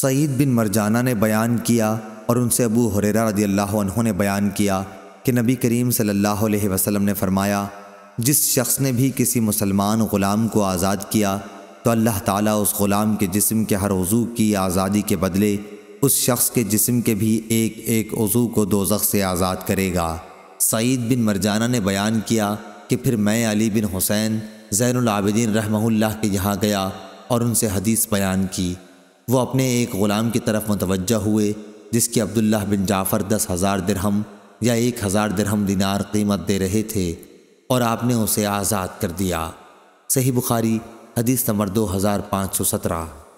सईद बिन मरजाना ने बयान किया और उनसे अबू हुरेरा रदी अल्लाह ने बयान किया कि नबी करीम सल्लल्लाहु अलैहि वसल्लम ने फरमाया जिस शख्स ने भी किसी मुसलमान ग़ुलाम को आज़ाद किया तो अल्लाह ताला उस ग़ुलाम के जिस्म के हर वज़ू की आज़ादी के बदले उस शख्स के जिस्म के भी एक एक वज़ू को दोजख से आज़ाद करेगा सईद बिन मरजाना ने बयान किया कि फिर मैं अली बिन हुसैन ज़ैनआबदीन रहमल्ला के यहाँ गया और उनसे हदीस बयान की वो अपने एक ग़ुलाम की तरफ मुतवजह हुए जिसके अब्दुल्ला बिन जाफ़र दस हज़ार दिरहम या एक हज़ार दिरहम दिनार कीमत दे रहे थे और आपने उसे आज़ाद कर दिया सही बुखारी हदीस नंबर दो हज़ार पाँच सौ सत्रह